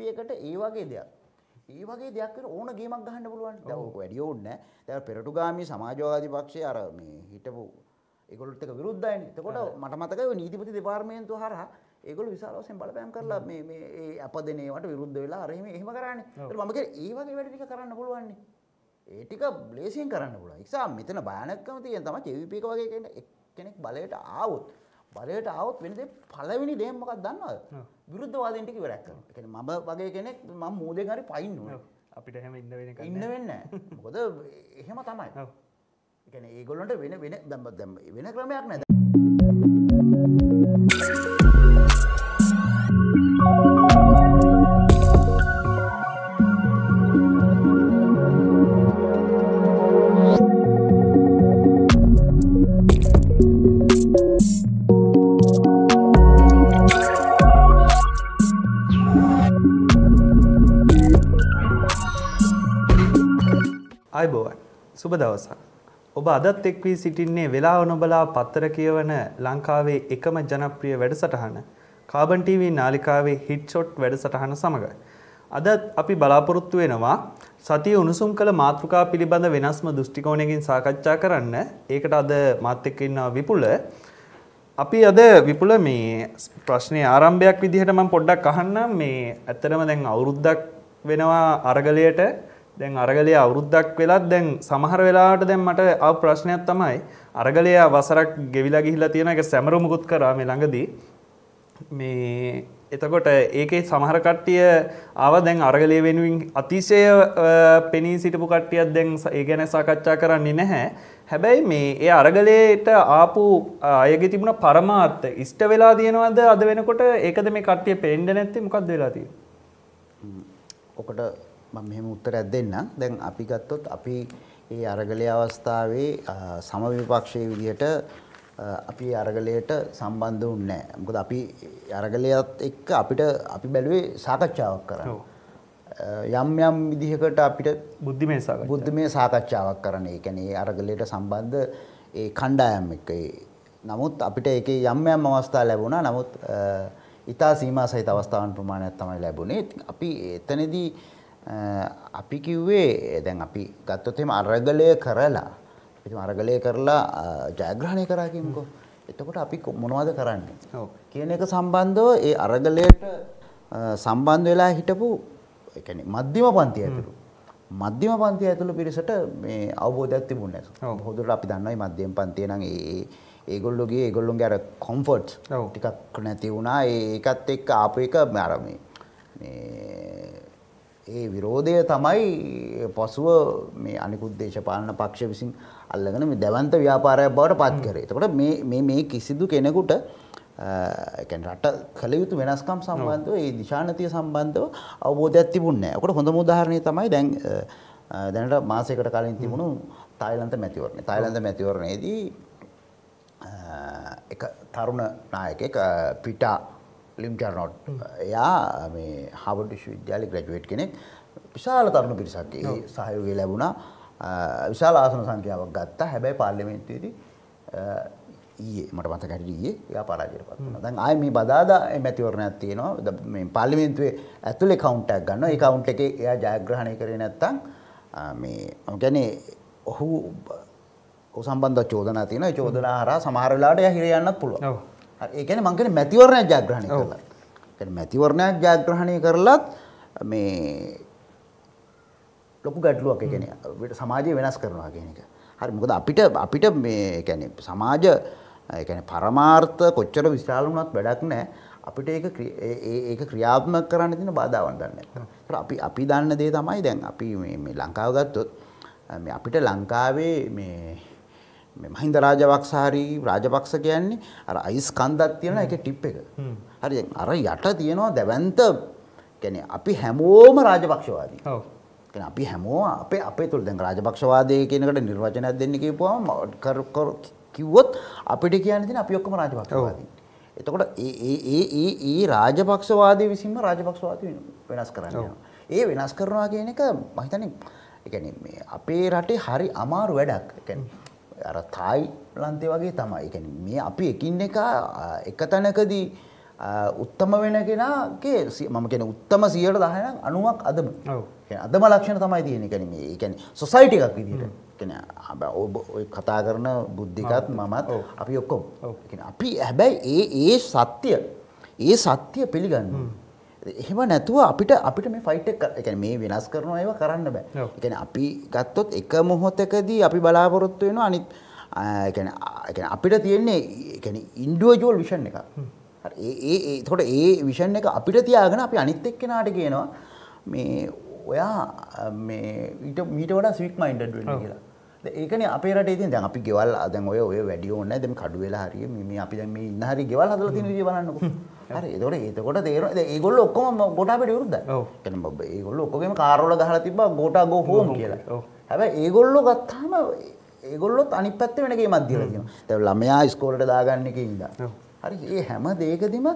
ට්පියකට ඒ වගේ දෙයක්. ඒ වගේ දෙයක් වෙන ඕන ගේමක් ගහන්න පුළුවන්. දැන් ඕක වැඩි ඕනේ නැහැ. දැන් පෙරටුගාමි සමාජවාදී පක්ෂය අර මේ හිටපු ඒගොල්ලොත් එක විරුද්ධයිනේ. එතකොට මට මතකයි ඔය නීතිපති දෙපාර්තමේන්තුව හරහා ඒගොල්ලෝ විශාල වශයෙන් බලපෑම් කරලා මේ මේ ඒ අපදෙනේවට විරුද්ධ වෙලා අර එහෙම එහෙම කරානේ. ඒතර මම කියන්නේ ඒ වගේ වැඩ ටික කරන්න පුළුවන් නේ. ඒ ටික බ්ලේසින් කරන්න පුළුවන්. ඒ නිසා මෙතන භයානකම තියෙන තමයි JVP එක වගේ කෙනෙක් බලයට ආවොත් බලයට ආවොත් වෙනදේ පළවෙනි දේ මොකක්ද දන්නවද? විරුද්ධවාදයෙන් ටික ඉවරයක් කරනවා. ඒ කියන්නේ මම වගේ කෙනෙක් මම මූදෙන් හරි පයින්න ඕනේ. අපිට එහෙම ඉන්න වෙන එකක් ඉන්න වෙන්නේ නැහැ. මොකද එහෙම තමයි. ඒ කියන්නේ ඒගොල්ලන්ට වෙන වෙන දැන් වෙන ක්‍රමයක් නැහැ. සුබ දවසක්. ඔබ අදත් එක් වී සිටින්නේ වෙලාව නොබලා පත්තර කියවන ලංකාවේ එකම ජනප්‍රිය වැඩසටහන කාබන්ටීව නාලිකාවේ හිට්ෂොට් වැඩසටහන සමඟයි. අදත් අපි බලාපොරොත්තු වෙනවා සතිය උණුසුම් කළ මාතෘකා පිළිබඳ වෙනස්ම දෘෂ්ටිකෝණයකින් සාකච්ඡා කරන්න ඒකට අද මාත් එක්ක ඉන්නවා විපුල අපි අද විපුල මේ ප්‍රශ්නය ආරම්භයක් විදිහට මම පොඩ්ඩක් අහන්න මේ ඇත්තරම දැන් අවුරුද්දක් වෙනවා අරගලයට දැන් අරගලය අවුරුද්දක් වෙලත් දැන් සමහර වෙලාට දැන් මට ආව ප්‍රශ්නයක් තමයි අරගලය වසරක් ගෙවිලා ගිහිලා තියෙන එක සැමරුමකුත් කරා මේ ළඟදී මේ එතකොට ඒකේ සමහර කට්ටිය ආව දැන් අරගලය වෙනුවෙන් අතිශය පෙනී සිටපු කට්ටියක් දැන් ඒ ගැන සාකච්ඡා කරන්නේ නැහැ. හැබැයි මේ ඒ අරගලයට ආපු අයගේ තිබුණ පරමාර්ථ ඉෂ්ට වෙලා තියෙනවද අද වෙනකොට ඒකද මේ කට්ටිය පෙන්නේ නැත්තේ මොකද්ද වෙලා තියෙන්නේ? ඔකට මම මෙහෙම උත්තරයක් දෙන්නම්. දැන් අපි ගත්තොත් අපි මේ අරගලයේ අවස්ථාවේ සමවිපක්ෂයේ විදිහට අපි අරගලයට සම්බන්ධ වුණේ නැහැ. මොකද අපි අරගලයත් එක්ක අපිට අපි බැලුවේ සාකච්ඡාවක් කරන්න. යම් යම් විදිහකට අපිට බුද්ධිමය සාකච්ඡාවක් බුද්ධිමය සාකච්ඡාවක් කරන්න. ඒ කියන්නේ අරගලයට සම්බන්ධ ඒ කණ්ඩායම් එක්ක නමුත් අපිට ඒකේ යම් යම් අවස්ථා ලැබුණා. නමුත් ඊට සීමා සහිත අවස්ථාවන් ප්‍රමාණයක් තමයි ලැබුණේ. අපි එතනදී අපි කිව්වේ දැන් අපි ගත්තොත් එහෙම අරගලය කරලා ඉතින් අරගලය කරලා ජයග්‍රහණය කරා කියමුකෝ. එතකොට අපි මොනවද කරන්නේ? ඔව්. කියන එක සම්බන්ධව ඒ අරගලයට සම්බන්ධ වෙලා හිටපු ඒ කියන්නේ මධ්‍යම පන්තිය ඇතුළු මධ්‍යම පන්තිය ඇතුළු පිරිසට මේ අවබෝධයක් තිබුණේ නැහැ. ඔව්. හොඳට අපි දන්නවයි මධ්‍යම පන්තිය නම් ඒ ඒගොල්ලෝගේ ඒගොල්ලොන්ගේ අර කොම්ෆර්ට් ටිකක් නැති වුණා. ඒකත් එක්ක ආපු එක අර මේ මේ ඒ විරෝධය තමයි පසුව මේ අනිකුත් දේශපාලන පක්ෂ විසින් අල්ලගෙන මේ දැවන්ත ව්‍යාපාරයක් බවට පත් කරේ. එතකොට මේ මේ මේ කිසිදු කෙනෙකුට එකන් රට කළ යුතු වෙනස්කම් සම්බන්ධව ඒ දිශානතිය සම්බන්ධව අවබෝධයක් තිබුණේ නැහැ. ඒකට හොඳම උදාහරණය තමයි දැන් දැනට මාසයකට කලින් තිබුණු තායිලන්ත මැතිවරණය. තායිලන්ත මැතිවරණයේදී එක තරුණ නායකයෙක් පිටා ලිම්ටර්නොට් එයා මේ හාවඩ් විශ්වවිද්‍යාලය ග්‍රැජුවේට් කෙනෙක් විශාල තරුණ පිරිසක් ඒ සහයෝගය ලැබුණා විශාල ආසන සංඛ්‍යාවක් ගත්තා හැබැයි පාර්ලිමේන්තුවේදී ඊයේ මට මතක හරි ඊයේ එයා පරාජයට පත් වුණා. දැන් ආයේ මේ බදාදා මැතිවරණයක් තියෙනවා. මේ පාර්ලිමේන්තුවේ ඇතුලේ කවුන්ට් එකක් ගන්නවා. ඒ කවුන්ට් එකේ එයා ජයග්‍රහණය කරේ නැත්නම් මේ මම කියන්නේ ඔහු සම්බන්ධ චෝදනා තියෙනවා. ඒ චෝදනා හරහා සමහර වෙලාවට එයා හිර යන්නත් පුළුවන්. ඔව්. ඒ කියන්නේ මං කියන්නේ මැතිවරණයක් ජයග්‍රහණය කරලා. කියන්නේ මැතිවරණයක් ජයග්‍රහණය කරලත් මේ ලොකු ගැටලුවක් ඒ කියන්නේ සමාජය වෙනස් කරනවා කියන එක. හරි මොකද අපිට අපිට මේ කියන්නේ සමාජ ඒ කියන්නේ පරමාර්ථ කොච්චර විශාල වුණත් වැඩක් නැහැ. අපිට ඒක ඒක ක්‍රියාත්මක කරන්න තියෙන බාධාවන් දන්නේ නැහැ. අපි අපි දන්න දේ තමයි දැන් අපි මේ ලංකාව ගත්තොත් අපිට ලංකාවේ මේ මේ මහින්ද රාජපක්ෂ හරි රාජපක්ෂ කියන්නේ අර අයිස් කන්දක් තියෙනවා ඒකේ ටිප් එක. හරි අර යට තියෙනවා දැවැන්ත කියන්නේ අපි හැමෝම රාජපක්ෂවාදී. ඔව්. කියන්නේ අපි හැමෝම අපේ අපේ තුල දැන් රාජපක්ෂවාදී කියන එකට නිර්වචනයක් දෙන්න කියපුවම කිව්වොත් අපිට කියන්න තියෙන අපි ඔක්කොම රාජපක්ෂවාදී. එතකොට ඒ ඒ ඒ ඒ ඒ රාජපක්ෂවාදී විසින්ම රාජපක්ෂවාදී වෙනස් කරන්න යනවා. ඒ වෙනස් කරනවා කියන එක මම හිතන්නේ ඒ කියන්නේ මේ අපේ රටේ හරි අමාරු වැඩක්. ඒ කියන්නේ අර තායි ලන්තේ වගේ තමයි එකැන මේ අපි එකින් එක එක තැනකදී උත්තම වෙන කෙනගේ මම කෙන උත්තම සියයට දහන අනුවක් අදම අදම ලක්ෂණ තමයි තියෙන කැන මේ එකැන සොසයිට එකක් විදිට කෙන ඔබ කතා කරන බුද්ධිකත් මමත් අපි ඔක්කොම් අපි හැබැයි ඒ ඒ සත්‍යය ඒ සත්‍යය පිළිගන්න එහෙම නැතුව අපිට අපිට මේ ෆයිට් එක يعني මේ වෙනස් කරන ඒවා කරන්න බෑ. يعني අපි ගත්තොත් එක මොහොතකදී අපි බලාපොරොත්තු වෙනවා අනිත් يعني يعني අපිට තියෙන්නේ يعني ඉන්ඩිවිජුවල් විෂන් එකක්. හරි ඒ ඒ එතකොට ඒ විෂන් එක අපිට තියාගෙන අපි අනිත් එක්කෙනාට කියනවා මේ ඔයා මේ ඊට මීට වඩා ස්වික් මයින්ඩඩ් වෙන්න කියලා. ඒකන අපේ රට ඉතින් දැන් අපි ගෙවල් දැන් ඔය ඔය වැඩි ඕනේ දැන් කඩු වෙලා හරිය මේ අපි දැන් මේ ඉන්න හරිය ගෙවල් හදලා තියෙන විදිහ බලන්නකෝ. හරි දොට ඒතකොට තේර ඒගොල්ල ඔක්කොම ගොටාපට යුරුද කන ඒගොල්ල ඔක්කොගේම කාරෝල ගහල තිබ ගොටා ගෝ හෝම කියලා හැබ ඒගොල්ලො ගත්හම ඒගොල්ලොත් අනි පැත්ත වෙනගේ මධ්‍යලීම තැ ළමයා ස්කෝලට දාගන්නක ඉද හරි ඒ හැම දේකදිම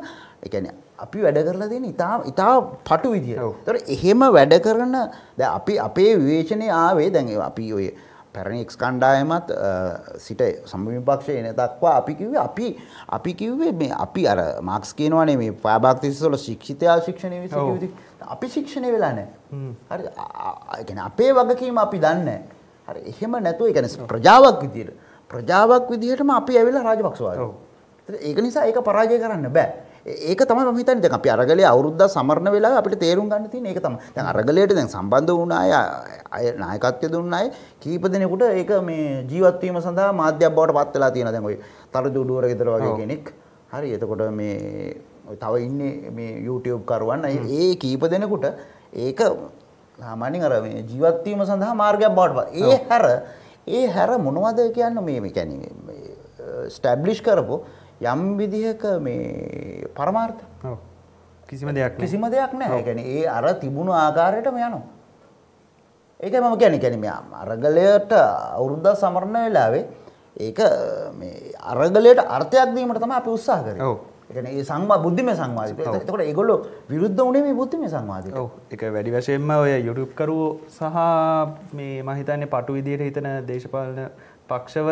එකන අපි වැඩ කරලා දෙන ඉතා ඉතා පටු විදිිය තොට එහෙම වැඩ කරන ද අපි අපේ විවේචනය ආවේ දැන්ගේ අපි ඔය පැරණි එක්ස් කණ්ඩායමත් සිට සමවිපක්ෂය එන දක්වා අපි කිව්වේ අපි අපි කිව්වේ මේ අපි අර මාක්ස් කියනවානේ මේ පාභාක්තිස්ස වල ශික්ෂිතයා ශික්ෂණය විස කිව්වද අපි ශික්ෂණය වෙලා නැහැ හරි ඒ කියන්නේ අපේ වගකීම අපි දන්නේ හරි එහෙම නැතුව ඒ කියන්නේ ප්‍රජාවක් විදියට ප්‍රජාවක් විදිහටම අපි ඇවිල්ලා රාජපක්ෂවාදී ඒක නිසා ඒක පරාජය කරන්න බෑ ඒක තමයි මම හිතන්නේ දැන් අපි අරගලයේ අවුරුද්දක් සමරන වෙලාවේ අපිට තේරුම් ගන්න තියෙන ඒක තමයි. දැන් අරගලයට දැන් සම්බන්ධ වුණ අය අය නායකත්වය දුන්න අය කීප දෙනෙකුට ඒක මේ ජීවත් වීම සඳහා මාධ්‍යයක් බවට පත් වෙලා තියෙනවා දැන් ඔය තරුදු උඩුවර ගෙදර වගේ කෙනෙක්. හරි එතකොට මේ තව ඉන්නේ මේ YouTube කරුවන් ඒ කීප දෙනෙකුට ඒක සාමාන්‍යයෙන් අර මේ ජීවත් වීම සඳහා මාර්ගයක් බවට පත්. ඒ හැර ඒ හැර මොනවද කියන්නේ මේ කියන්නේ ස්ටැබ්ලිෂ් කරපෝ යම් විදිහක මේ පරමාර්ථ කිසිම දෙයක් කිසිම දෙයක් නැහැ. ඒ කියන්නේ ඒ අර තිබුණු ආකාරයටම යනවා. ඒකයි මම කියන්නේ කියන්නේ මේ අරගලයට අවුරුද්ද සමරන වෙලාවේ ඒක මේ අරගලයට අර්ථයක් දීමට තමයි අපි උත්සාහ කරන්නේ. ඔව්. ඒ කියන්නේ මේ සංවා බුද්ධිමය සංවාදිකය. එතකොට ඒගොල්ලෝ විරුද්ධ වුණේ මේ බුද්ධිමය සංවාදිකයට. ඔව්. ඒක වැඩි වශයෙන්ම ඔය YouTube කරුවෝ සහ මේ මම හිතන්නේ පටු විදියට හිතන දේශපාලන පක්ෂව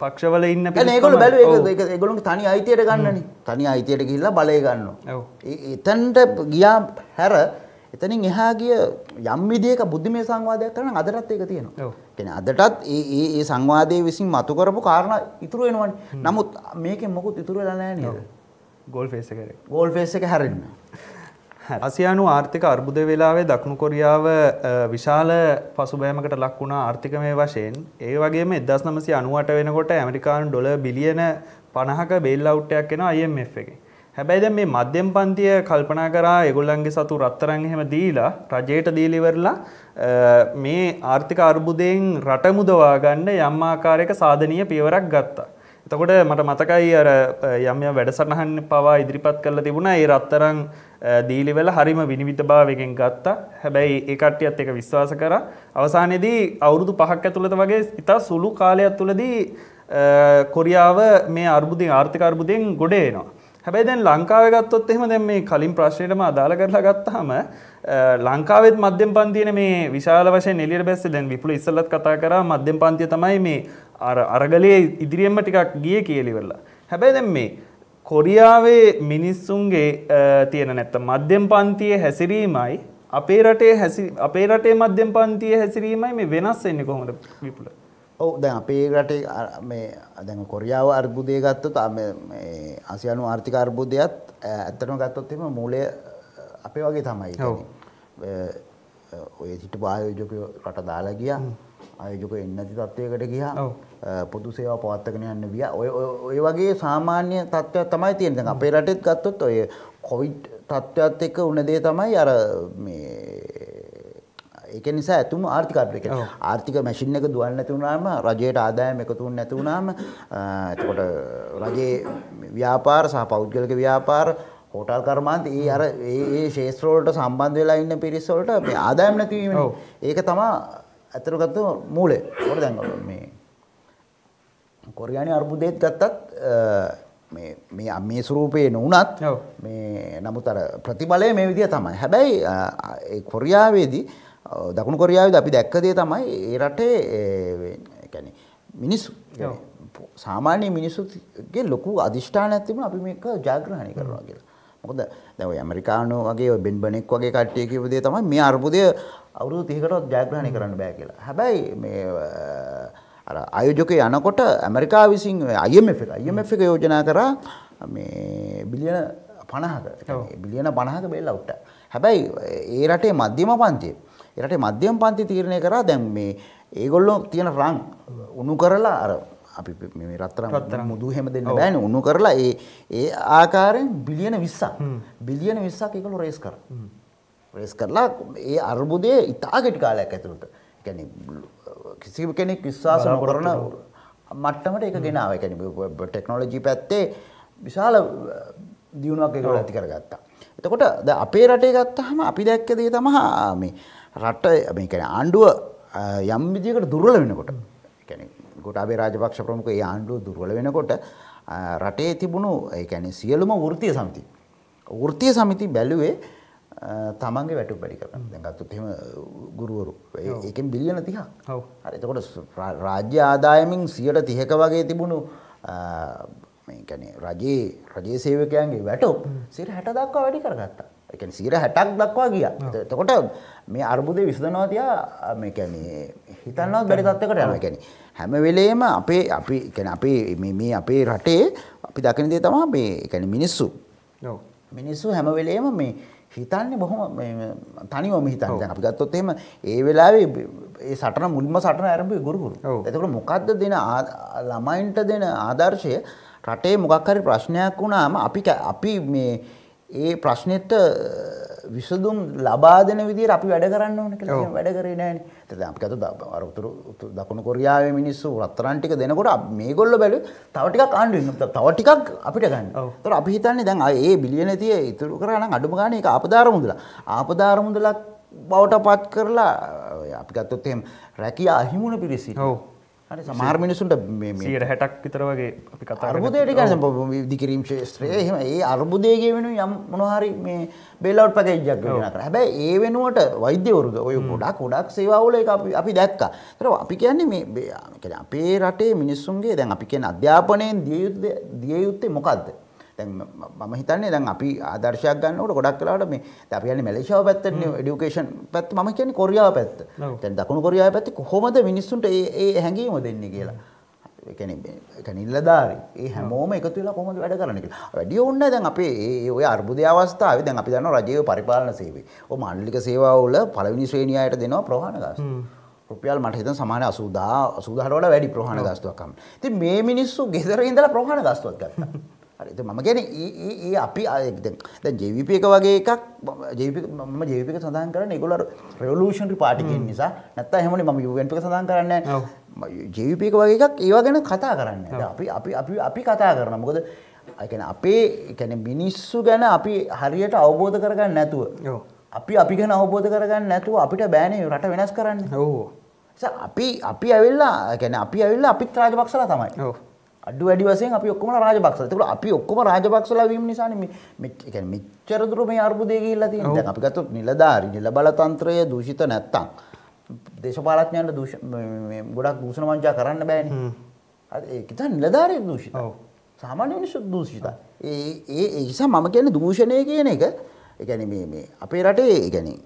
පක්ෂවල ඉන්න ඒකොල බැල ගොලු තනි අයිතියට ගන්නන තනි අයිතියට ගිල්ලා බලය ගන්න එතන්ට ගියා හැර එතනින් එහා ගිය යම් විදික බුද්ධිමය සංවාධයක් කරන අදරත් ඒක තියෙනවා කෙන අදටත් ඒ ඒ සංවාදය විසින් මතු කරපු කාරණ ඉතුරු වෙනවන් නමුත් මේක මොකුත් ඉතුරු වෙලා නෑ නේද ගොල් ෆේස කර ගොල් ෆේස එක හැරන්න ආසියානු ආර්ථික අර්බුද වෙලාවේ දකුණු කොරියාව විශාල පසුබෑමකට ලක් වුණා ආර්ථිකමය වශයෙන්. ඒ වගේම 1998 වෙනකොට ඇමරිකානු ඩොලර් බිලියන 50ක බේල් අවුට් එකක් එනවා IMF එකේ. හැබැයි දැන් මේ මධ්‍යම පන්තිය කල්පනා කරා ඒගොල්ලන්ගේ සතු රත්තරන් එහෙම දීලා රජයට දීලා ඉවරලා මේ ආර්ථික අර්බුදයෙන් රට මුදවා ගන්න යම් ආකාරයක සාධනීය පියවරක් ගත්තා. තකොට මට මතකයි අර යම්ය වැඩසටහන් පවා ඉදිරිපත් කරලා තිබුණ ඒ රත්තරං දීලිවෙල හරිම විනිවිත භාවකෙන් ගත්තා හැබැයි ඒකට්ටියත් එක විශ්වාස කර අවසානයේදී අවුරුදු පහක් ඇතුළත වගේ ඉතා සුළු කාලයක් තුළදී කොරියාව මේ අර්බුදය ආර්ථික අර්බුදයෙන් ගොඩේනවා. හැබැයි දැන් ලංකාව ගත්තොත් එහෙම දැන් මේ කලින් ප්‍රශ්නයටම අදාළ කරලා ගත්තාම ලංකාවෙත් මධ්‍යම පන්තියන මේ විශාල වශයෙන් එලියට බැස්සේ දැන් විපුල ඉස්සලත් කතා කරා මධ්‍යම පන්තිය තමයි මේ අරගලේ ඉදිරියෙන්ම ටිකක් ගිය කියලිවෙල්ලා. හැබැයි දැම් මේ කොරියාවේ මිනිස්සුන්ගේ තියෙන නැත්ත මධ්‍යම් පන්තිය හැසිරීමයි අපේ රටේ හැසි අපේ රටේ මධ්‍යම් පන්තිය හැසිරීමයි මේ වෙනස් එන්නේ කොහොමද විපුල ඔව් දැන් අපේ රටේ මේ දැන් කොරියාව අර්බුදය ගත්තොත් ආසියානු ආර්ථික අර්බුදයත් ඇත්තටම ගත්තොත් එහෙම මූලය අපේ වගේ තමයි ඔය හිටපු ආයෝජකයෝ රට දාලා ගියා අයජුක එන්නති තත්ත්වයකට ගියා පොදු සේවා පවත්තගෙන යන්න විය ඔය වගේ සාමාන්‍ය තත්ත්වයක් තමයි තියෙන අපේ රටෙත් ගත්තොත් ඔය කොවිඩ් තත්ත්වත් එක්ක උන දේ තමයි අර ඒක නිසා ඇතුම ආර්ථිකත්වයක ආර්ථික මැසින් එක දුවන්න නැති වුණාම රජයට ආදායම එකතු වෙන්නේ නැති වුණාම එතකොට රජයේ ව්‍යාපාර සහ පෞද්ගලික ව්‍යාපාර හෝටල් කර්මාන්ත ඒ අර ඒ ශේෂ්ත්‍රවලට සම්බන්ධ වෙලා ඉන්න පිරිස් වලට මේ ආදායම් නැතිවීම ඒක තමයි ඇතර ගත්ත මූලය කොට දැන්ගල මේ කොරයානි අර්බුදයත් ගත්තත් මේ මේ සුරූපය නොවනත් මේ නමුත් අර ප්‍රතිබලය මේ විදිය තමයි හැබැයි කොරියාවේදී දකුණු කොරියාවද අපි දැක්කදේ තමයි ඒ රටේ මිනිස්සු සාමාන්‍ය මිනිසුගේ ලොකු අධිෂ්ඨාන ඇතිම අපි මේක ජාග්‍රහණය කරනවා කියලා මොකද දැව ඇමරිකානු වගේ බෙන්බනෙක් වගේ කට්ටිය කිවදේ තමයි මේ අර්බුදය අවුරුදු 30කටවත් ජයග්‍රහණය කරන්න බෑ කියලා. හැබැයි මේ අර ආයෝජකය යනකොට ඇමරිකාව විසින් IMF එක IMF එක යෝජනා කරා මේ බිලියන 50ක බිලියන 50ක බෙල්ල අවුට්ට. හැබැයි ඒ රටේ මධ්‍යම පන්තිය. ඒ රටේ මධ්‍යම පන්ති තීරණය කරා දැන් මේ ඒගොල්ලෝ තියෙන රන් උණු කරලා අර අපි මේ රත්තරන් මුදු හැම දෙන්න බෑනේ උණු කරලා ඒ ඒ ආකාරයෙන් බිලියන 20ක් බිලියන 20ක් ඒගොල්ලෝ රේස් කරා. ප්‍රෙස් කරලා ඒ අර්බුදය ඉතා ගෙටි කාලයක් ඇතුළට ගැන කිසි කෙනෙක් විශ්වාස කරන මට්ටමට එක ගෙනාව ැන ටෙක්නෝලජී පැත්තේ විශාල දියුණුවක් එකල ඇති කරගත්තා. එතකොට ද අපේ රටේ ගත්තහම අපි දැක්ක දේ තමහා මේ රට මේැන ආණ්ඩුව යම් විදිකට දුර්වල වෙනකොට ගොට අපේ රාජපක්ෂ ප්‍රමුඛ ඒ ආණ්ඩුව දුර්වල වෙනකොට රටේ තිබුණු ඒැන සියලුම වෘතිය සමති. වෘතිය සමිති බැලුවේ තමන්ගේ වැටු වැඩි කරන දැගත්තුත් එහෙම ගුරුවරු ඒකෙන් බිලියන තිහ හරිතකොට රාජ්‍ය ආදායමින් සියට තිහක වගේ තිබුණු ගැන රජයේ රජේ සේවකයන්ගේ වැටෝ සිර හැට දක්වා වැඩි කරගත්තා එක සිර හැටක් දක්වා ගිය එතකොට මේ අර්බුදය විසඳනවාතියා මේැන හිතන්නත් බැරි තත්වකට යන කැන හැම වෙලේම අපේ අපි අපේ මේ අපේ රටේ අපි දකින දේ තමා මේ එකැන මිනිස්සු මිනිස්සු හැම වෙලේම මේ හිතන්නේ බොහොම තනිවම හිතන්න දැන් අපි ගත්තොත් එහෙම ඒ වෙලාවේ ඒ සටන මුලින්ම සටන ආරම්භයේ ගුරුගුරු. එතකොට මොකද්ද දෙන ළමයින්ට දෙන ආදර්ශය රටේ මොකක් හරි ප්‍රශ්නයක් වුණාම අපි අපි මේ ඒ ප්‍රශ්නෙට විසඳුම් ලබා දෙන විදිහට අපි වැඩ කරන්න ඕන කියලා වැඩ කරේ නෑනේ. ඒත් අපි කතා අර උතුරු දකුණු කොරියාවේ මිනිස්සු රත්තරන් ටික දෙනකොට මේගොල්ලෝ බැලුවේ තව ටිකක් ආණ්ඩු ඉන්න තව ටිකක් අපිට ගන්න. ඒතර අපි හිතන්නේ දැන් ඒ බිලියනතිය ඉතුරු කරා නම් අඩුම ගානේ ඒක ආපදාර මුදලක්. ආපදාර මුදලක් බවට පත් කරලා අපි ගත්තොත් එහෙම රැකියා අහිමුණ පිරිසිට. ඔව්. හරි සමහර මිනිසුන්ට සියට හැටක් විතර වගේ අපි කතා අර්බුදයට ගන්න විදිකිරීම් ශේත්‍රය එහෙම ඒ අර්බුදයගේ වෙන යම් මොනහරි මේ බෙල්ලවට් පැකේජ්ජක් වෙනවා කරා. හැබැයි ඒ වෙනුවට වෛද්‍යවරුද ඔය ගොඩක් ගොඩක් සේවාවල ඒක අපි අපි දැක්කා. ඒතර අපි කියන්නේ මේ අපේ රටේ මිනිස්සුන්ගේ දැන් අපි කියන අධ්‍යාපනයෙන් දිය යුත්තේ මොකද්ද? දැන් මම හිතන්නේ දැන් අපි ආදර්ශයක් ගන්නකොට ගොඩක් වෙලාවට මේ දැන් අපි යන්නේ මැලේසියාව පැත්තටනේ এডুকেෂන් පැත්ත මම කියන්නේ කොරියාව පැත්ත. දැන් දකුණු කොරියාව පැත්තේ කොහොමද මිනිස්සුන්ට ඒ ඒ හැඟීම දෙන්නේ කියලා. ඒ කියන්නේ ඒ කියන්නේ ඉල්ලදාරි. ඒ හැමෝම එකතු වෙලා කොහොමද වැඩ කරන්නේ කියලා. වැඩි ඕනේ දැන් අපේ ඒ ඔය අර්බුදයේ අවස්ථාවේ දැන් අපි දන්නවා රජයේ පරිපාලන සේවය. ඔය මාණ්ඩලික සේවාව වල පළවෙනි ශ්‍රේණිය අයට දෙනවා ප්‍රවාහන ගාස්තු. රුපියල් මට හිතන සමාන 80000 80000ට වඩා වැඩි ප්‍රවාහන ගාස්තුවක් අම්ම. ඉතින් මේ මිනිස්සු ගෙදර ඉඳලා ප්‍රවාහන ගාස්තුවක් ගත්තා. හරි මම ගැන ඒ අපි දැ ජවිපයක වගේ එකක් ජවිම ජවිපක සඳහන් කරන ගොල රවලූෂන්ි පාටිකෙන් නිසා නැත්ත හමනි ම යුවෙන්පික සඳහන් කරන්න ජවිපයක වගේ එකක් ඒවා ගැන කතා කරන්න අපි අපි අපි අපි කතා කරන මොකද එකන අපේ එකැන මිනිස්සු ගැන අපි හරියට අවබෝධ කරගන්න නැතුව අපි අපි ගැන අවබෝධ කරගන්න නැතුව අපිට බෑනේ රට වෙනස් කරන්න හෝ අපි අපි ඇවිල්ලා ගැන අපි ඇවිල්ලා අපිත් රාජපක්ෂලා තමයි අඩු වැඩි වශයෙන් අපි ඔක්කොම රාජපක්ෂ. ඒකට අපි ඔක්කොම රාජපක්ෂලා වීම නිසානේ මේ මේ කියන්නේ මෙච්චර දුර මේ අර්බුදේ ගිහිල්ලා තියෙන්නේ. දැන් අපි ගත්තොත් නිලධාරි නිල බලතන්ත්‍රය දූෂිත නැත්තම් දේශපාලඥයන්ට දූෂ මේ ගොඩක් දූෂණ වංචා කරන්න බෑනේ. හරි ඒක තමයි නිලධාරියෙක් දූෂිත. ඔව්. සාමාන්‍ය මිනිස්සු දූෂිතයි. ඒ ඒ ඒ නිසා මම කියන්නේ දූෂණය කියන එක ඒ කියන්නේ මේ මේ අපේ රටේ ඒ කියන්නේ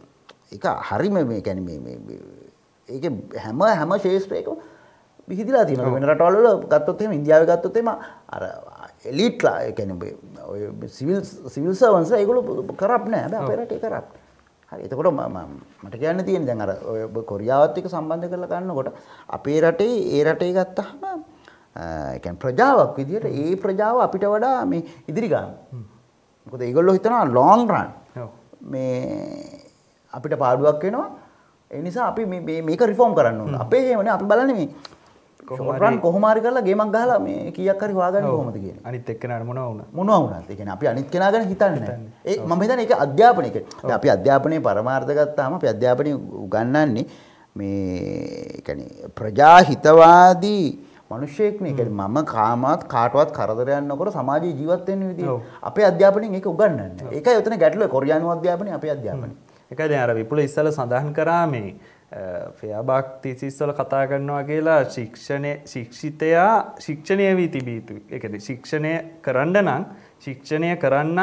ඒක හරිම මේ කියන්නේ මේ මේ ඒක හැම හැම ශේෂ්ත්‍රයකම විහිදිලා තියෙන වෙන රටවල්ල ගත්තොත් එහෙම ඉන්දියාවේ ගත්තොත් එහෙම අර එලීට්ලා ඒ කියන්නේ ඔය සිවිල් සිවිල් සර්වන්ස් ඒගොල්ලෝ කරප් නෑ හැබැයි අපේ රටේ කරප් හරි එතකොට මම මට කියන්න තියෙන දැන් අර ඔය කොරියාවත් එක්ක සම්බන්ධ කරලා ගන්නකොට අපේ රටේ ඒ රටේ ගත්තාම ඒ කියන්නේ ප්‍රජාවක් විදිහට ඒ ප්‍රජාව අපිට වඩා මේ ඉදිරි ගන්න මොකද ඒගොල්ලෝ හිතනවා ලොන් රන් මේ අපිට පාඩුවක් වෙනවා ඒ නිසා අපි මේක රිෆෝම් කරන්න ඕන අපේ හේමනේ අපි බලන්නේ මේ රන් කොහමරි කරලා ගේමක් ගහලා මේ කීයක් හරි හොයාගන්න කොහොමද කියන. අනිත් එක්කෙනාට මොනවා වුණා? මොනවා වුණාද? ඒ කියන්නේ අපි අනිත් කෙනා ගැන හිතන්නේ නැහැ. ඒ මම හිතන්නේ ඒක අධ්‍යාපනය කියන්නේ. දැන් අපි අධ්‍යාපනයේ පරමාර්ථ ගත්තාම අපි අධ්‍යාපනයේ උගන්වන්නේ මේ කියන්නේ ප්‍රජා හිතවාදී මිනිස්සෙක්නේ. ඒ කියන්නේ මම කාමවත් කාටවත් කරදරයක් නොකර සමාජයේ ජීවත් වෙන්න විදිහ. අපේ අධ්‍යාපනයෙන් ඒක උගන්වන්නේ. ඒකයි උතන ගැටලුව කොරියානු අධ්‍යාපනය අපේ අධ්‍යාපනය. ඒකයි දැන් අර විපුල ඉස්සල සඳහන් කරා මේ ෆයාභක්තිසිස් වල කතා කරනවා කියලා ශික්ෂණය ශික්ෂිතයා ශික්ෂණය වී තිබීතු එකද ශික්ෂණය කරන්න නම් ශික්ෂණය කරන්න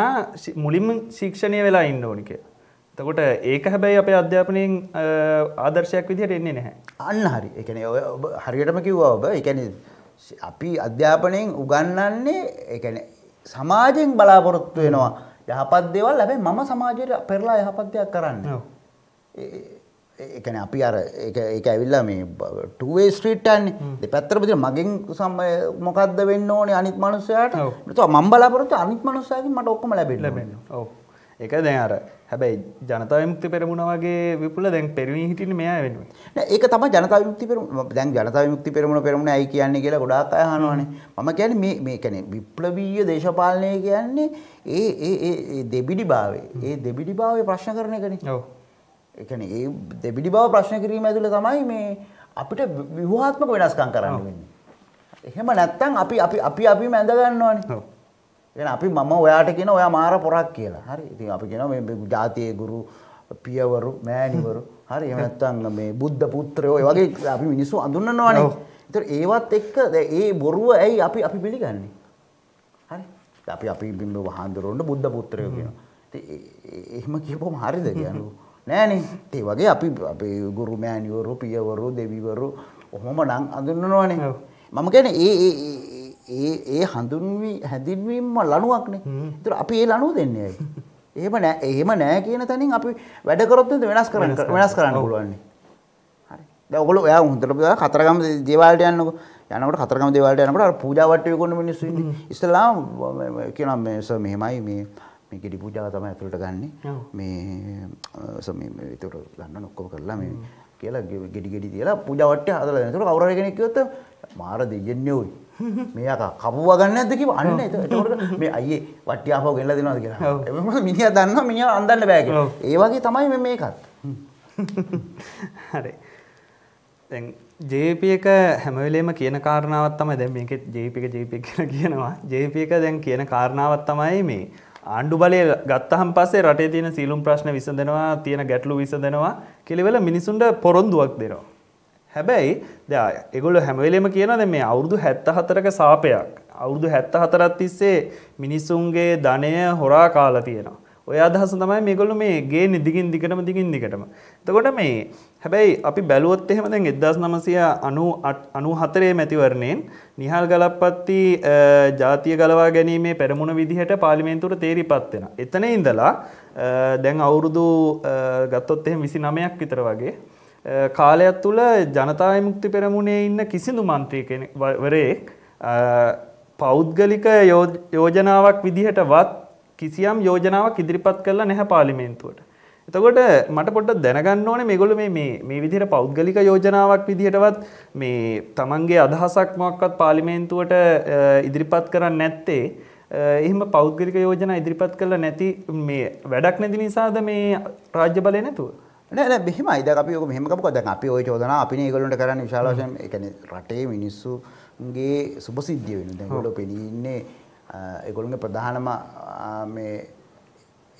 මුලින්ම ශික්ෂණය වෙලා ඉන්න ඕනි කියලා. එතකොට ඒක හැබැයි අපේ අධ්‍යාපනයෙන් ආදර්ශයක් විදිහට එන්නේ නැහැ. අන්න හරි. ඒ කියන්නේ ඔය හරියටම කිව්වා ඔබ. ඒ කියන්නේ අපි අධ්‍යාපනයෙන් උගන්වන්නේ ඒ කියන්නේ සමාජයෙන් බලාපොරොත්තු වෙනවා යහපත් දේවල්. හැබැයි මම සමාජයට පෙරලා යහපත් දෙයක් කරන්න. එකන අපි අර එක ඇවිල්ලා මේ ටුවේ ස්ට්‍රීට්ටන් පැත්තරපති මගින් සම්ය මොකක්ද වෙන්න ඕනේ අනිත් මනුස්සයාට තු මම්බලාපොරතු අනිත් මනුස්සයකින් මට ඔක්කම ලැබෙට ලබෙන එක දැන් අර හැබැයි ජනතාවමුක්ති පෙරමුණ වගේ විපුල දැන් පෙරවී හිටින් මෙයා වෙනුව ඒක තම ජනතාවමුක්ති පෙරම දැන් ජනතාවමුක්ති පෙරමුණ පෙරමුණ ඇයි කියන්නේ කියලා ගොඩාක් අයහනවානේ මම කියන්නේ මේ කැනෙ විප්ලවීය දේශපාලනය කියන්නේ ඒ ඒ දෙබිඩි භාවේ ඒ දෙබිඩි භාවය ප්‍රශ්න කරන එකනේ ඔව එකන ඒ දෙබිඩි බව ප්‍රශ්න කිරීම ඇතුළ තමයි මේ අපිට විවාත්මක වෙනස්කම් කරන්න වෙන්න. එහෙම නැත්තං අපි අපි අපි අපි මැඳගන්නවානේ එන අපි මම ඔයාට කියන ඔයා මාර පොරක් කියලා හරි ඉතින් අපි කියන මේ ජාතියේ ගුරු පියවරු මෑණිවරු හරි එහෙම නැත්නම් මේ බුද්ධ පුත්‍රයෝ ඒ වගේ අපි මිනිස්සු අඳුනනවානේ. ඒතර ඒවත් එක්ක ඒ බොරුව ඇයි අපි අපි පිළිගන්නේ? හරි. අපි අපි බිම්බ වහන්දරොන්න බුද්ධ පුත්‍රයෝ කියනවා. ඉතින් එහෙම කියපුවම හරිද කියන්නේ? නෑනේ ඒ වගේ අපි අපේ ගුරුමෑණිවරු පියවරු දෙවිවරු ඔහොම නම් අඳුන්නනවනේ මම ගැන ඒ ඒ ඒ හඳුන්වී හැඳින්වීම ලනුවක්නේ තුර අපි ඒ ලනුව දෙන්නේ එහෙම නෑ එහෙම නෑ කියන තැනින් අපි වැඩකරොත් වෙනස් කරන්න වෙනස් කරන්න පුළුවන්නේ ඔගොල ඔයා හොඳට පුදා කතරගම දේවාලට යන්නකො යනකොට කතරගම දේවාලට යනකොට අර පූජා වට්ටුවේ කොන්න මිනිස්සු ඉන්නේ ඉස්සලා කියනවා මේ මෙහෙමයි මේ මේ ගෙඩි පූජාව තමයි ඇතුළට ගන්න මේ ඒතර ගන්න නොක්කොම කරලා මේ කියලා ගෙඩි ගෙඩි තියලා පූජාවට්ටය හදලා ඒතර කවුරු හරි කෙනෙක් කිව්වොත් මාර දෙයන්නේ ඔයි මේක කපුවා ගන්න නැද්ද කිව්ව අන්න එතකොට මේ අයියේ වට්ටිය ආපහු ගෙනලා දෙනවද කියලා එමම මිනිහා දන්නවා මිනිහා අඳන්න බෑ කියලා ඒ වගේ තමයි මේ මේකත් හරි දැන් ජේප එක හැමවෙලේම කියන කාරණාවත් තමයි දැන් මේක ජේපික ජේපි කියලා කියනවා ජේපි එක දැන් කියන කාරණාවත් තමයි මේ ආණ්ඩු බලය ගත්තහම් පස්සේ රටේ තියෙන සීලුම් ප්‍රශ්න විසඳනවා තියෙන ගැටලු විසඳනවා කෙලිවෙල මිනිසුන්ට පොරොන්දුවක් දෙනවා. හැබැයි ද එගොල හැමවෙලෙම කියනද මේ අවුරුදු හැත්ත හතරක සාපයක් අවුරුදු හැත්ත හතරත් තිස්සේ මිනිසුන්ගේ ධනය හොරා කාලා තියෙනවා. ඔය අදහස තමයි මේගොල්ලෝ මේ ගේන්නේ දිගින් දිගටම දිගින් දිගටම. එතකොට මේ හැබැයි අපි බැලුවොත් එහෙම දැන් 1994 මැතිවරණයෙන් නිහල් ගලප්පත්ති ජාතිය ගලවා ගැනීමේ පෙරමුණ විදිහට පාර්ලිමේන්තුවට තේරිපත් වෙනවා. එතන ඉඳලා දැන් අවුරුදු ගත්තොත් එහෙම 29ක් විතර වගේ කාලයක් තුල ජනතා විමුක්ති පෙරමුණේ ඉන්න කිසිදු മന്ത്രി කෙනෙක් වරේ පෞද්ගලික යෝජනාවක් විදිහටවත් කිසියම් යෝජනාවක් ඉදිරිපත් කරලා නැහැ පාලිමේන්තුවට. එතකොට මට පොඩ්ඩක් දැනගන්න ඕනේ මේගොල්ලෝ මේ මේ මේ විදිහට පෞද්ගලික යෝජනාවක් විදිහටවත් මේ තමන්ගේ අදහසක් මොකක්වත් පාර්ලිමේන්තුවට ඉදිරිපත් කරන්නේ නැත්තේ එහෙම පෞද්ගලික යෝජනා ඉදිරිපත් කරලා නැති මේ වැඩක් නැති නිසාද මේ රාජ්‍ය බලය නැතුව? නෑ නෑ මෙහෙමයි. දැන් අපි ඔක මෙහෙම කමකෝ දැන් අපි ওই චෝදනා අපිනේ ඒගොල්ලන්ට කරන්නේ විශාල වශයෙන් ඒ කියන්නේ රටේ මිනිස්සුගේ සුබසිද්ධිය වෙන. දැන් ඒගොල්ලෝ පෙනී ඉන්නේ එගොළුන්ගේ ප්‍රධානම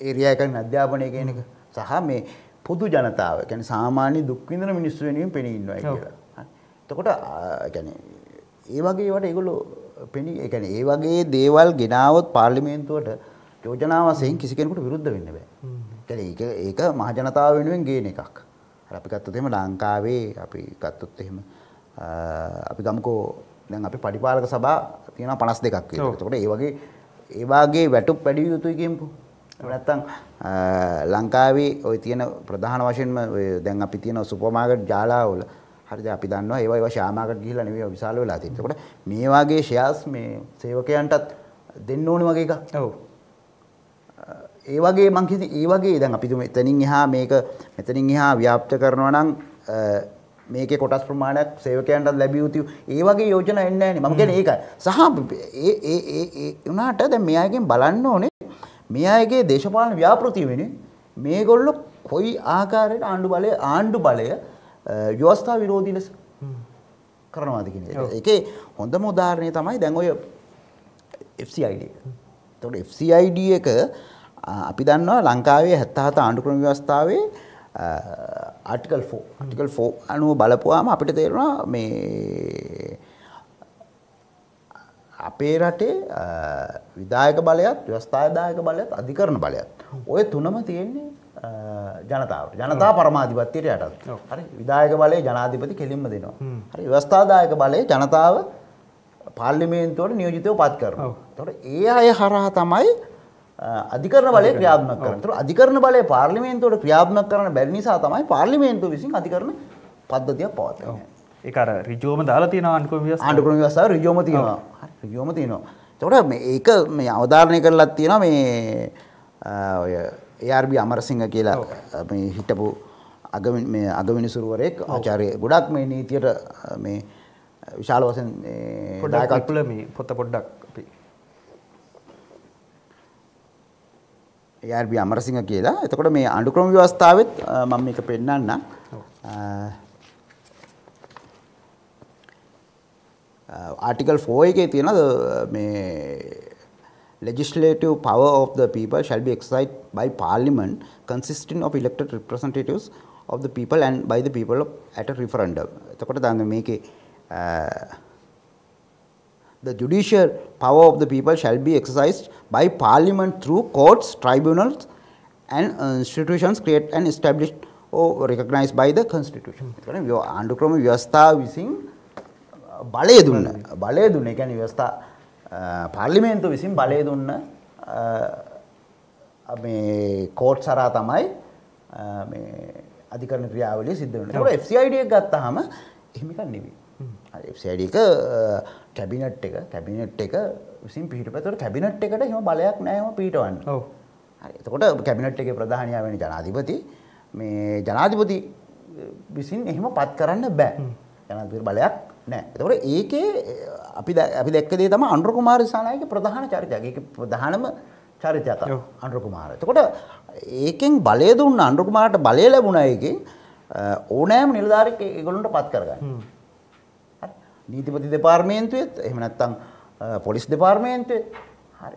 ඒරියකන් අධ්‍යාපනය කියන එක සහ මේ පොදු ජනතාව ගැන සාමාන්‍ය දුක්විඳන මිනිස්සු වෙනුවෙන් පෙනීන්නවා කියලා. තකොට ඒ වගේට ඒගොලු පෙනි එකන ඒ වගේ දේවල් ගෙනාවත් පාර්ලිමේන්තුවට යෝජනාවසයෙන් කිසි කෙනෙකුට විරුද්ධ වෙන්න බෑ. ඒ ඒක මහජනතාව වෙනුවෙන් ගේන එකක්. අපි ගත්තොත් එහෙම ලංකාවේ අපි ගත්තොත් එහෙම අපි ගම්කෝ දැන් අපි පරිපාලක සභා තියෙනවා 52ක් විතර. ඒකට ඒ වගේ ඒ වගේ වැටුප් වැඩි යුතුයි කියමු. නැත්තම් ලංකාවේ ওই තියෙන ප්‍රධාන වශයෙන්ම දැන් අපි තියෙන සුපර් මාකට් ජාලාවල හරිද අපි දන්නවා ඒවා ඒවා ෂෙයා මාකට් ගිහිලා නෙවෙයි විශාල වෙලා තියෙන්නේ. ඒකට මේ වගේ ෂෙයාස් මේ සේවකයන්ටත් දෙන්න ඕනේ වගේ එකක්. ඔව්. ඒ වගේ මං කියන්නේ ඒ වගේ දැන් අපි මෙතනින් එහා මේක මෙතනින් එහා ව්‍යාප්ත කරනවා නම් මේක කොටස් ප්‍රමාණයක් සේවකයන්ට ලැබියයුතු ඒ වගේ යෝජන එන්න න මගෙන ඒක සහ වනාට ද මේ අයගෙන් බලන්න ඕනේ මේ අයගේ දේශපාලන ව්‍යාපෘති වෙන මේ ගොල්ලො කොයි ආකාරයට ආණ්ඩු බලය ආණ්ඩු බලය යවස්ථා විරෝධී ලෙස කරනවාදකින එක හොඳම උදාරණය තමයි දැන්ඔය FCID තොට FCID එක අපි දන්නවා ලංකාවේ හැත්තහත ආණ්ඩු ක්‍රම ව්‍යවස්ථාවේ ආටිකල් 4 ආටිකල් 4 අනුව බලපුවාම අපිට තේරෙනවා මේ අපේ රටේ uh, විධායක බලයත් ව්‍යවස්ථාදායක බලයත් අධිකරණ බලයත් ඔය තුනම තියෙන්නේ uh, ජනතාවට ජනතා පරමාධිපත්තියට යටත් හරි විධායක බලය ජනාධිපති කෙලින්ම දෙනවා හරි ව්‍යවස්ථාදායක බලය ජනතාව පාර්ලිමේන්තුවට නියෝජිතව පත් කරනවා. එතකොට ඒ අය හරහා තමයි අධිකරන බලය ක්‍රියාත්මක කරන. ඒතර අධිකරන බලය පාර්ලිමේන්තුවට ක්‍රියාත්මක කරන්න බැරි නිසා තමයි පාර්ලිමේන්තුව විසින් අධිකරණ පද්ධතියක් පවත්වන්නේ. ඒක අර ඍජුවම දාලා තියෙනවා අනුක්‍රම ව්‍යවස්ථාව. අනුක්‍රම ව්‍යවස්ථාව ඍජුවම තියෙනවා. හරි ඍජුවම තියෙනවා. ඒතකොට මේක මේ අවධාරණය කරලා තියෙනවා මේ ඔය ARB අමරසිංහ කියලා මේ හිටපු අගමින් මේ අගවිනිසුරුවරයෙක් ආචාර්ය ගොඩක් මේ නීතියට මේ විශාල වශයෙන් මේ දායකත්වල මේ පොත පොඩ්ඩක් අපි ARB අමරසිංහ කියලා. එතකොට මේ අනුක්‍රම ව්‍යවස්ථාවෙත් මම මේක පෙන්වන්නම්. ආටිකල් 4 එකේ තියෙන මේ legislative power of the people shall be exercised by parliament consisting of elected representatives of the people and by the people of, at a referendum. එතකොට දැන් මේකේ the judicial power of the people shall be exercised by parliament through courts, tribunals and uh, institutions created and established or recognized by the constitution. ඒ කියන්නේ ආණ්ඩුක්‍රම ව්‍යවස්ථාව විසින් බලය දුන්න බලය දුන්න ඒ කියන්නේ ව්‍යවස්ථා පාර්ලිමේන්තුව විසින් බලය දුන්න මේ කෝට් සරා තමයි මේ අධිකරණ ක්‍රියාවලිය සිද්ධ වෙන්නේ. ඒකට FCID එක ගත්තාම එහෙම එකක් නෙවෙයි. FCD එක කැබිනට් එක කැබිනට් එක විසින් පිහිටපතට කැබිනට් එකට හිම බලයක් නෑම පිටවන්න. ඔව්. හරි. එතකොට කැබිනට් එකේ ප්‍රධානියා වෙන ජනාධිපති මේ ජනාධිපති විසින් එහෙම පත් කරන්න බෑ. ජනාධිපති බලයක් නෑ. එතකොට ඒකේ අපි අපි දැක්ක දේ තමයි අනුර කුමාර සානායක ප්‍රධාන චරිතයක්. ඒක ප්‍රධානම චරිතයක් අනුර කුමාර. එතකොට ඒකෙන් බලය දුන්න අනුර කුමාරට බලය ලැබුණා ඒකෙන් ඕනෑම නිලධාරියෙක් ඒගොල්ලන්ට පත් කරගන්න. නීතිපති දෙපාර්මේන්තුවත් එහෙම නැත්තම් පොලිස් දෙපාර්මේන්තුවේ හරි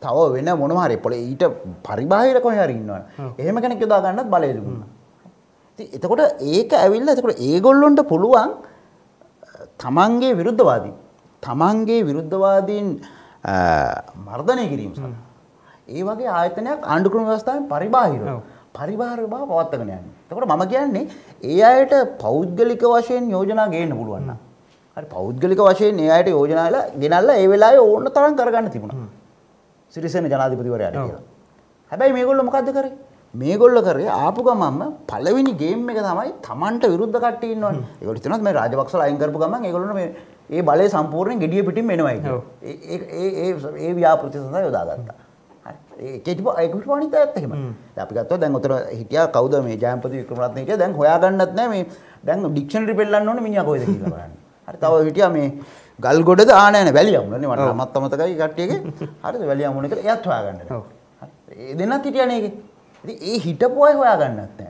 තව වෙන මොනහරි පොල ඊට පරිබාහිර කොහ හරින්නවා එහෙම කෙනෙක් යොදා ගන්නත් බලය දුන්න එතකොට ඒක ඇවිල්ල එතකොට ඒගොල්ලොන්ට පුළුවන් තමන්ගේ විරුද්ධවාදී තමන්ගේ විරුද්ධවාදීන් මර්ධනය කිරීම සඳ ඒ වගේ ආයතනයක් ආණ්ඩුක්‍රම ව්‍යවස්ථාවෙන් පරිබාහිර පරිබාහිර බව පවත්තගෙන යන්නේ එතකොට මම කියන්නේ ඒ අයට පෞද්ගලික වශයෙන් යෝජනා ගේන්න පුළුවන් නම් හරි පෞද්ගලික වශයෙන් ඒ අයට යෝජනා වෙලා ගෙනල්ලා ඒ වෙලාවේ ඕන තරම් කරගන්න තිබුණා සිරිසේන ජනාධිපතිවරයාට කියලා හැබැයි මේගොල්ලෝ මොකද්ද කරේ මේගොල්ල කරේ ආපු ගමන්ම පළවෙනි ගේම් එක තමයි Tamanට විරුද්ධ කට්ටිය ඉන්නවනේ ඒගොල්ලෝ හිතනවා මේ රාජපක්ෂලා අයින් කරපු ගමන් ඒගොල්ලෝ මේ ඒ බලය සම්පූර්ණයෙන් gediye පිටින් එනවයි කියලා ඒ ඒ ඒ ව්‍යාපෘති සඳහා යොදාගත්තා ඒකටම ඒකට පණිත ඇත්ත එහෙම. දැන් අපි ගත්තොත් දැන් උතන හිටියා කවුද මේ ජයම්පති වික්‍රමරත්න හිටියා දැන් හොයාගන්නත් නැහැ මේ දැන් ඩික්ෂනරි පෙල්ලන්න ඕනේ මිනිහා කොහෙද කියලා බලන්න. හරි තව හිටියා මේ ගල් ගොඩද ආ නෑ නෑ වැලිය අමුණනේ මට නමත් අමතකයි කට්ටියගේ. හරිද වැලිය අමුණ කියලා එයාත් හොයාගන්න. ඔව්. ඒ දෙන්නත් හිටියා නේකේ. ඉතින් ඒ හිටපු අය හොයාගන්නත් නැහැ.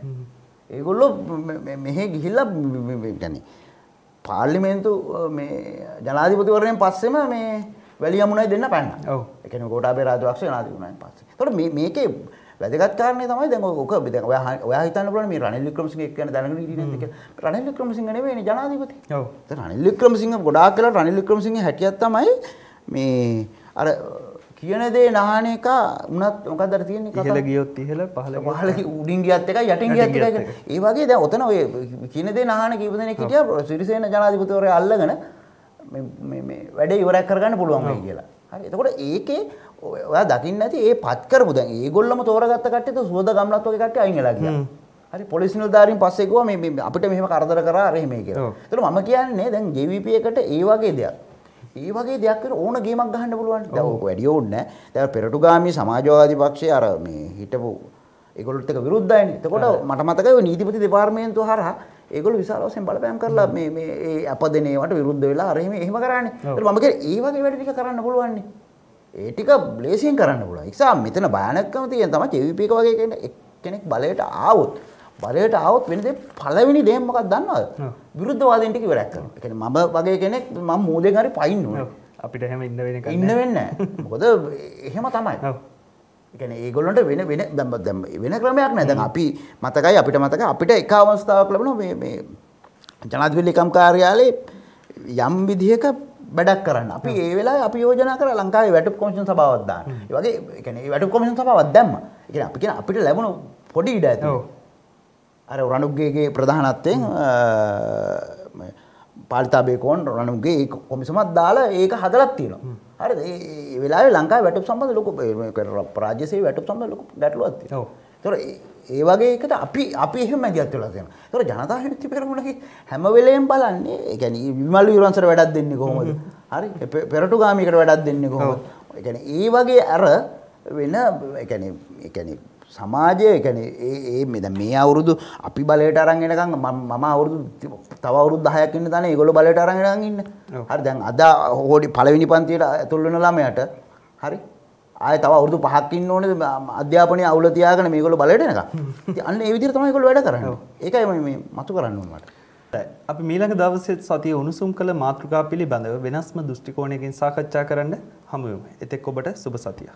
ඒගොල්ලෝ මෙහෙ ගිහිල්ලා يعني පාර්ලිමේන්තු මේ ජනාධිපතිවරණයෙන් පස්සෙම මේ වැලියමුණයි දෙන්න පැන්න එකන ගොඩාබේ රාජවක්ෂ නාතිුණයි පස්සේ තොට මේකේ වැදගත්කාරන තමයි දැ ඕක බද හිතන පුල මේ රනිල් ක්‍රමසිගේ කියන දැනග රනිල් ක්‍රමසිංහ නේ ජනාධීපති රනිල් ක්‍රමසිංහ ගොඩා කර රනිල් ක්‍රමසිංහ හැටියත්තමයි මේ අර කියනදේ නාන එක උනත් මොකදර තියන්නේ ඉහල ගියොත් ඉහල පහල පහල උඩින් ගියත් එකයි යටින් ගියත් එකයි ඒ වගේ දැන් ඔතන ඔය කියනදේ නාන කීප දෙනෙක් හිටියා සිරිසේන ජනාධිපතිවරයා අල්ලගෙන වැඩ ඉවරක් කරගන්න පුළුවන් කියලා හරි එතකොට ඒකේ ඔයා දකින්න ඇති ඒ පත්කරපු දැන් ඒගොල්ලම තෝරගත්ත කට්ටියද සුවද ගම්ලත් වගේ කට්ටිය අයින් වෙලා ගියා. හරි පොලිස් නිලධාරීන් පස්සේ ගියා මේ අපිට මෙහෙම කරදර කරා අර එහෙමයි කියලා. ඒතකොට මම කියන්නේ දැන් JVP එකට ඒ වගේ දෙයක්. ඒ වගේ දෙයක් කර ඕන ගේමක් ගහන්න පුළුවන්. දැන් ඕක වැඩි ඕනේ නැහැ. දැන් පෙරටුගාමි සමාජවාදී පක්ෂය අර මේ හිටපු ඒගොල්ලොත් එක විරුද්ධයිනේ. එතකොට මට මතකයි ඔය නීතිපති දෙපාර්තමේන්තුව හරහා ඒගොල්ලෝ විශාල වශයෙන් බලපෑම් කරලා මේ මේ ඒ අපදෙනේවට විරුද්ධ වෙලා අර එහෙම එහෙම කරන්නේ. ඒතර මම කියන්නේ ඒ වගේ වැඩ ටික කරන්න පුළුවන් නේ. ඒ ටික බ්ලේසින් කරන්න පුළුවන්. ඒසා මෙතන භයානකම තියෙන තමයි JVP එක වගේ කෙනෙක් බලයට ආවොත් බලයට ආවොත් වෙන දේ පළවෙනි දේ මොකක්ද දන්නවද? විරුද්ධවාදීන් ටික ඉවරයක් කරනවා. ඒ කියන්නේ මම වගේ කෙනෙක් මම මූදෙන් හරි පයින් ඕනේ. අපිට එහෙම ඉන්න වෙන්නේ නැහැ. ඉන්න වෙන්නේ නැහැ. මොකද එහෙම තමයි. ඒගොලොට වෙන වෙන දැම දැම වෙන ක්‍රමයක් නැද අපි මතකයි අපිට මතක අපිට එක අවස්ථාවක් ලබන මේ ජනත්විල්ලිකම් කාර්යාලේ යම් විදිහක වැඩක් කරන්න අපි ඒ වෙලා අපි යෝජන කර ලංකාවේ වැට කොමිෂන් සබවත්දාන්න වගේ වැට කොමිෂන් සබවත් දැම්ම එක අපි අපිට ලැබුණු පොඩි ඉඩ ඇත අර රණුගේගේ ප්‍රධානත්වයෙන් පාලිතාබේකෝන් රණුගේ කොමිසමත් දාලා ඒක හදලත් තියෙනවා හරිද ඒ වෙලාවේ ලංකාවේ වැටුප් සම්බන්ධ ලොකු රාජ්‍යසේ වැටුප් සම්බන්ධ ලොකු ගැටලුවක් තියෙනවා. ඔව්. ඒතකොට ඒ වගේ එකට අපි අපි එහෙම ඇදියත් වෙලා තියෙනවා. ඒතකොට ජනතා විමුක්ති පෙරමුණගේ හැම වෙලෙම බලන්නේ ඒ කියන්නේ විමල් විරන්සර වැඩක් දෙන්නේ කොහොමද? හරි. පෙරටු ගාමීකට වැඩක් දෙන්නේ කොහොමද? ඒ කියන්නේ ඒ වගේ අර වෙන ඒ කියන්නේ ඒ කියන්නේ සමාජය එකන ඒ මේ අවුරුදු අපි බලට අරගෙනකං මම අවුරුදු තවරුද දහයකින්න තන ගොල බලට අරගෙනගන්න හරි දැන් අද හෝඩි පලවිනි පන්තියට ඇතුල්ලන ළමයට හරි ආය තව අවුරදු පහක්කින්න ඕන අධ්‍යාපනය අවුල තියාගෙන මේ ගොල බලටනක අන්න ඒවිදිර තමයිකොල වැඩ කරන්න ඒකයි මේ මතු කරන්නමට අපි මීළඟ දවසෙත් සතිය උණුසුම් කළ මාතෘකා පිළිබඳව වෙනස්ම දෘෂ්ටිකෝණයකින් සාකච්ඡා කරන්න හමුවම එතෙක් ඔබට සුබ සතියක්.